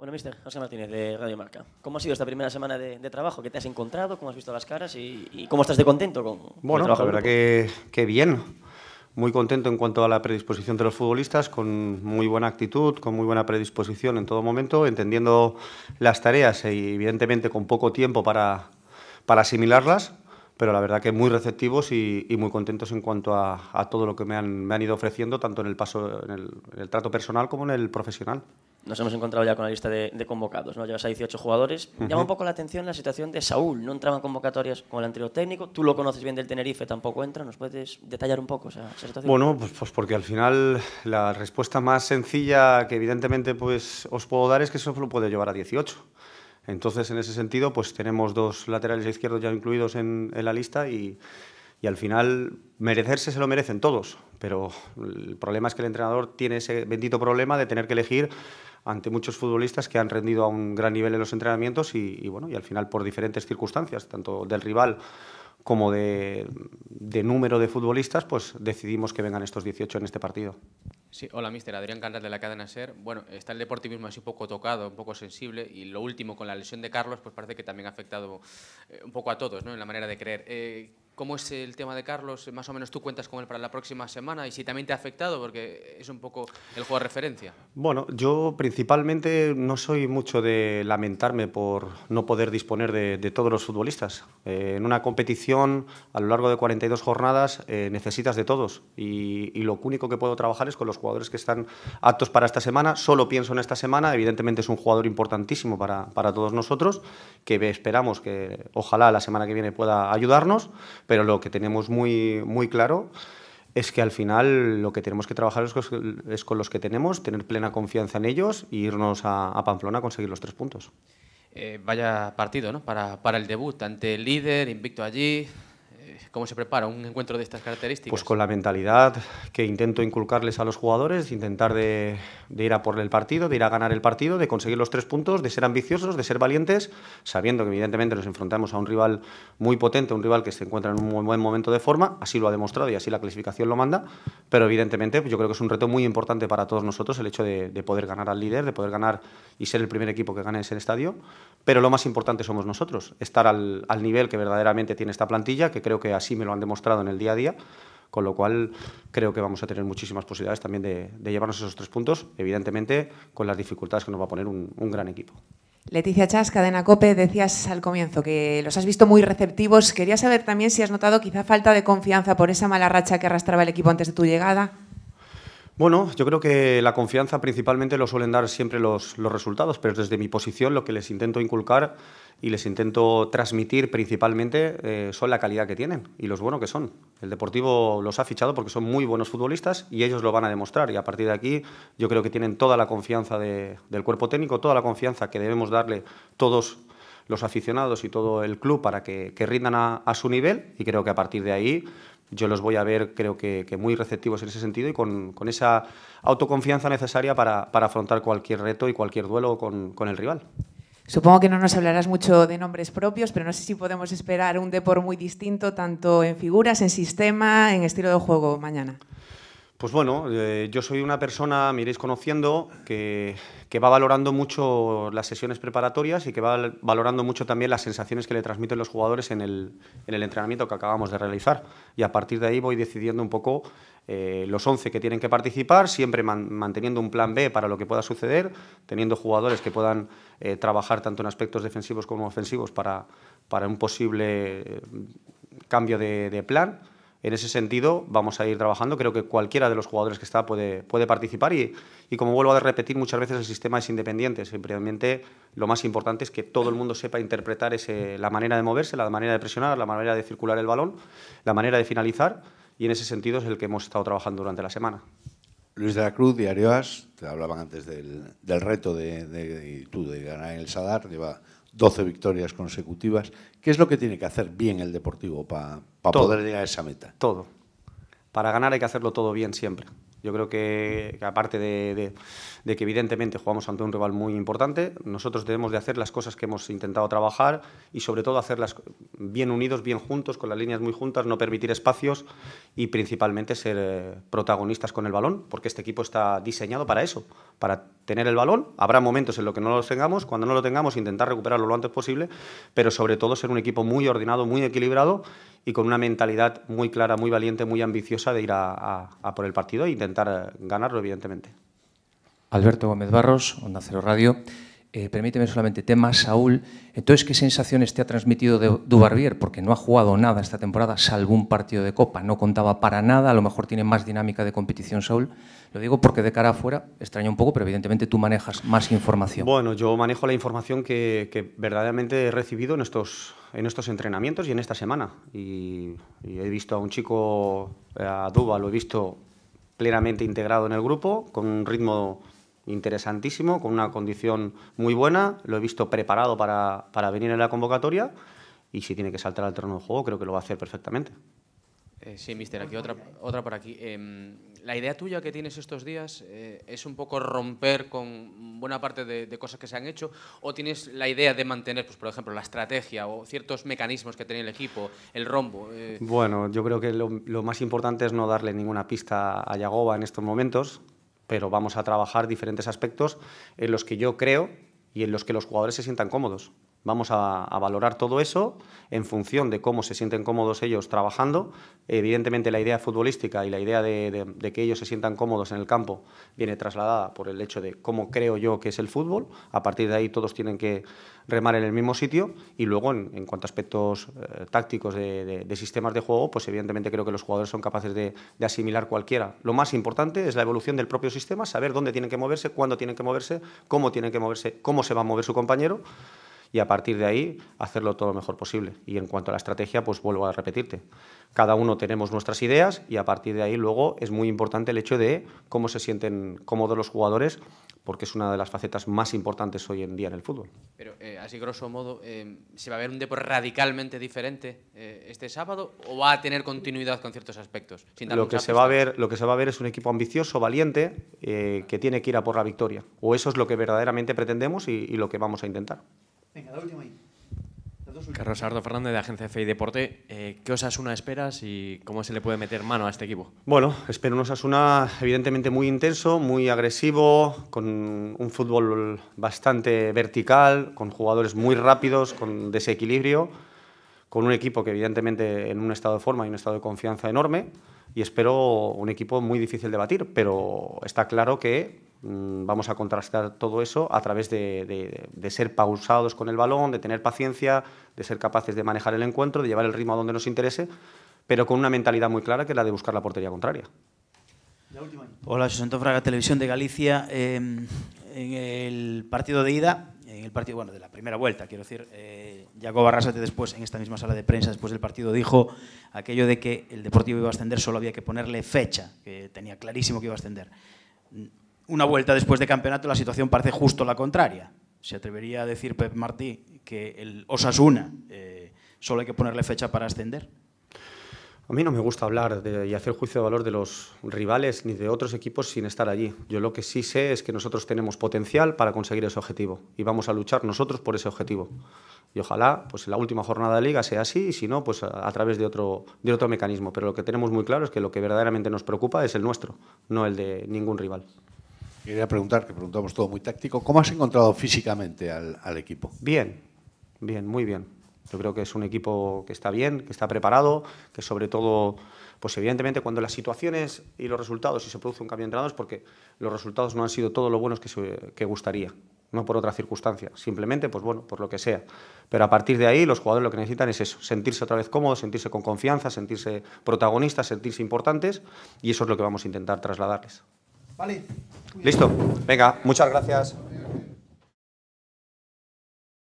Bueno, mister, José Martínez de Radio Marca. ¿Cómo ha sido esta primera semana de, trabajo? ¿Qué te has encontrado? ¿Cómo has visto las caras? ¿Y, cómo estás de contento con, bueno, el trabajo? Bueno, la verdad que, bien. Muy contento en cuanto a la predisposición de los futbolistas, con muy buena actitud, con muy buena predisposición en todo momento, entendiendo las tareas y evidentemente con poco tiempo para, para asimilarlas, pero la verdad que muy receptivos y, muy contentos en cuanto a, todo lo que me han, me han, ido ofreciendo, tanto en el, paso, en el trato personal como en el profesional nos hemos encontrado ya con la lista de, convocados, ¿no? Llevas a 18 jugadores. Llama un poco la atención la situación de Saúl. No entraba en convocatorias con el anterior técnico. Tú lo conoces bien del Tenerife, tampoco entra. ¿Nos puedes detallar un poco esa, situación? Bueno, pues, pues, porque al final la respuesta más sencilla que evidentemente pues, os puedo dar es que eso lo puede llevar a 18. Entonces, en ese sentido, pues tenemos dos laterales izquierdos ya incluidos en, en la lista y y al final, merecerse se lo merecen todos, pero el problema es que el entrenador tiene ese bendito problema de tener que elegir ante muchos futbolistas que han rendido a un gran nivel en los entrenamientos y, bueno, y al final por diferentes circunstancias, tanto del rival como de, número de futbolistas, pues decidimos que vengan estos 18 en este partido. Sí, hola, mister. Adrián cantar de la cadena SER. Bueno, está el deportivismo así un poco tocado, un poco sensible, y lo último con la lesión de Carlos, pues parece que también ha afectado eh, un poco a todos, ¿no? En la manera de creer. Eh, cómo es el tema de Carlos, más o menos tú cuentas con él para la próxima semana y si también te ha afectado, porque es un poco el juego de referencia. Bueno, yo principalmente no soy mucho de lamentarme por no poder disponer de, todos los futbolistas. Eh, en una competición a lo largo de 42 jornadas eh, necesitas de todos y, y, lo único que puedo trabajar es con los jugadores que están aptos para esta semana. Solo pienso en esta semana, evidentemente es un jugador importantísimo para, para todos nosotros, que esperamos que ojalá la semana que viene pueda ayudarnos pero lo que tenemos muy, muy claro es que al final lo que tenemos que trabajar es con, los que tenemos, tener plena confianza en ellos e irnos a, Pamplona a conseguir los tres puntos. Eh, vaya partido, ¿no? Para, para el debut, ante el líder, invicto allí, eh, ¿Cómo se prepara un encuentro de estas características? Pues con la mentalidad que intento inculcarles a los jugadores, intentar de, ir a por el partido, de ir a ganar el partido, de conseguir los tres puntos, de ser ambiciosos, de ser valientes, sabiendo que evidentemente nos enfrentamos a un rival muy potente, un rival que se encuentra en un muy buen momento de forma, así lo ha demostrado y así la clasificación lo manda, pero evidentemente yo creo que es un reto muy importante para todos nosotros el hecho de, poder ganar al líder, de poder ganar y ser el primer equipo que gane en ese estadio, pero lo más importante somos nosotros, estar al, al nivel que verdaderamente tiene esta plantilla, que creo creo que así me lo han demostrado en el día a día, con lo cual creo que vamos a tener muchísimas posibilidades también de, llevarnos esos tres puntos, evidentemente con las dificultades que nos va a poner un, un gran equipo. Leticia Chas, Cadena Cope, decías al comienzo que los has visto muy receptivos. Quería saber también si has notado quizá falta de confianza por esa mala racha que arrastraba el equipo antes de tu llegada. Bueno, yo creo que la confianza principalmente lo suelen dar siempre los, resultados, pero desde mi posición lo que les intento inculcar y les intento transmitir principalmente eh, son la calidad que tienen y los buenos que son. El Deportivo los ha fichado porque son muy buenos futbolistas y ellos lo van a demostrar y a partir de aquí yo creo que tienen toda la confianza del cuerpo técnico, toda la confianza que debemos darle todos los aficionados y todo el club para que, rindan a, su nivel y creo que a partir de ahí yo los voy a ver, creo que, muy receptivos en ese sentido y con, esa autoconfianza necesaria para, afrontar cualquier reto y cualquier duelo con, con el rival. Supongo que no nos hablarás mucho de nombres propios, pero no sé si podemos esperar un deporte muy distinto, tanto en figuras, en sistema, en estilo de juego mañana. Pues bueno, eh, yo soy una persona, me iréis conociendo, que, va valorando mucho las sesiones preparatorias y que va valorando mucho también las sensaciones que le transmiten los jugadores en el, entrenamiento que acabamos de realizar. Y a partir de ahí voy decidiendo un poco eh, los 11 que tienen que participar, siempre manteniendo un plan B para lo que pueda suceder, teniendo jugadores que puedan eh, trabajar tanto en aspectos defensivos como ofensivos para, un posible cambio de plan en ese sentido, vamos a ir trabajando. Creo que cualquiera de los jugadores que está puede, puede participar y, como vuelvo a repetir muchas veces, el sistema es independiente. Simplemente lo más importante es que todo el mundo sepa interpretar la manera de moverse, la manera de presionar, la manera de circular el balón, la manera de finalizar y en ese sentido es el que hemos estado trabajando durante la semana. Luis de la Cruz, y As, te hablaban antes del, reto de, de ganar el Sadar, lleva 12 victorias consecutivas. ¿Qué es lo que tiene que hacer bien el Deportivo para poder llegar a esa meta? Todo. Para ganar hay que hacerlo todo bien siempre. Yo creo que, aparte de, que evidentemente jugamos ante un rival muy importante, nosotros debemos de hacer las cosas que hemos intentado trabajar y sobre todo hacerlas bien unidos, bien juntos, con las líneas muy juntas, no permitir espacios y principalmente ser eh, protagonistas con el balón, porque este equipo está diseñado para eso, para tener el balón. Habrá momentos en los que no lo tengamos, cuando no lo tengamos intentar recuperarlo lo antes posible, pero sobre todo ser un equipo muy ordenado, muy equilibrado y con una mentalidad muy clara, muy valiente, muy ambiciosa de ir a, por el partido e intentar eh, ganarlo, evidentemente. Alberto Gómez Barros, Onda Cero Radio. Eh, permíteme solamente, tema Saúl. Entonces, ¿qué sensaciones te ha transmitido de Dubarbier? Porque no ha jugado nada esta temporada, salvo un partido de Copa. No contaba para nada, a lo mejor tiene más dinámica de competición Saúl. Lo digo porque de cara afuera extraño un poco, pero evidentemente tú manejas más información. Bueno, yo manejo la información que, verdaderamente he recibido en estos, entrenamientos y en esta semana. Y, y he visto a un chico, a Duba, lo he visto plenamente integrado en el grupo, con un ritmo interesantísimo, con una condición muy buena, lo he visto preparado para, para venir en la convocatoria y si tiene que saltar al terreno de juego creo que lo va a hacer perfectamente. Eh, sí, mister, aquí otra, otra por aquí. Em, la idea tuya que tienes estos días eh, es un poco romper con buena parte de, cosas que se han hecho o tienes la idea de mantener, pues, por ejemplo, la estrategia o ciertos mecanismos que tenía el equipo, el rombo. Eh, bueno, yo creo que lo, lo, más importante es no darle ninguna pista a Yagoba en estos momentos pero vamos a trabajar diferentes aspectos en los que yo creo y en los que los jugadores se sientan cómodos. Vamos a, valorar todo eso en función de cómo se sienten cómodos ellos trabajando. Evidentemente la idea futbolística y la idea de, que ellos se sientan cómodos en el campo viene trasladada por el hecho de cómo creo yo que es el fútbol. A partir de ahí todos tienen que remar en el mismo sitio y luego en, cuanto a aspectos eh, tácticos de, de, sistemas de juego, pues evidentemente creo que los jugadores son capaces de, asimilar cualquiera. Lo más importante es la evolución del propio sistema, saber dónde tienen que moverse, cuándo tienen que moverse, cómo tienen que moverse, cómo se va a mover su compañero y a partir de ahí hacerlo todo lo mejor posible. Y en cuanto a la estrategia, pues vuelvo a repetirte. Cada uno tenemos nuestras ideas y a partir de ahí luego es muy importante el hecho de cómo se sienten cómodos los jugadores, porque es una de las facetas más importantes hoy en día en el fútbol. Pero eh, así grosso modo, eh, ¿se va a ver un deporte radicalmente diferente eh, este sábado o va a tener continuidad con ciertos aspectos? lo, que se va a ver, lo que se va a ver es un equipo ambicioso, valiente, que tiene que ir a por la victoria. O eso es lo que verdaderamente pretendemos y lo que vamos a intentar. Venga, la última ahí. Carlos Fernández de Agencia FI Deporte. Eh, ¿Qué Osasuna esperas y cómo se le puede meter mano a este equipo? Bueno, espero un Osasuna evidentemente muy intenso, muy agresivo, con un fútbol bastante vertical, con jugadores muy rápidos, con desequilibrio, con un equipo que evidentemente en un estado de forma y un estado de confianza enorme y espero un equipo muy difícil de batir, pero está claro que Mm, vamos a contrastar todo eso a través de, de, ser pausados con el balón, de tener paciencia, de ser capaces de manejar el encuentro, de llevar el ritmo a donde nos interese, pero con una mentalidad muy clara que es la de buscar la portería contraria. Hola, José Fraga, Televisión de Galicia. Em, en el partido de ida, en el partido, bueno, de la primera vuelta, quiero decir, eh, Jacob Arrasate después, en esta misma sala de prensa, después del partido, dijo aquello de que el Deportivo iba a ascender, solo había que ponerle fecha, que tenía clarísimo que iba a ascender una vuelta después de campeonato la situación parece justo la contraria. Se atrevería a decir Pep Martí que el Osasuna eh, solo hay que ponerle fecha para ascender. A mí no me gusta hablar y hacer juicio de valor de los rivales ni de otros equipos sin estar allí. Yo lo que sí sé es que nosotros tenemos potencial para conseguir ese objetivo y vamos a luchar nosotros por ese objetivo. Y ojalá pues la última jornada de liga sea así y si no, pues a, través de otro, de otro mecanismo. Pero lo que tenemos muy claro es que lo que verdaderamente nos preocupa es el nuestro, no el de ningún rival quería preguntar, que preguntamos todo muy táctico, ¿cómo has encontrado físicamente al, equipo? Bien, bien, muy bien. Yo creo que es un equipo que está bien, que está preparado, que sobre todo, pues evidentemente cuando las situaciones y los resultados, si se produce un cambio de entrenador, es porque los resultados no han sido todos lo buenos que, que gustaría, no por otra circunstancia, simplemente, pues bueno, por lo que sea. Pero a partir de ahí, los jugadores lo que necesitan es eso, sentirse otra vez cómodos, sentirse con confianza, sentirse protagonistas, sentirse importantes, y eso es lo que vamos a intentar trasladarles. Vale. Listo. Venga, muchas gracias.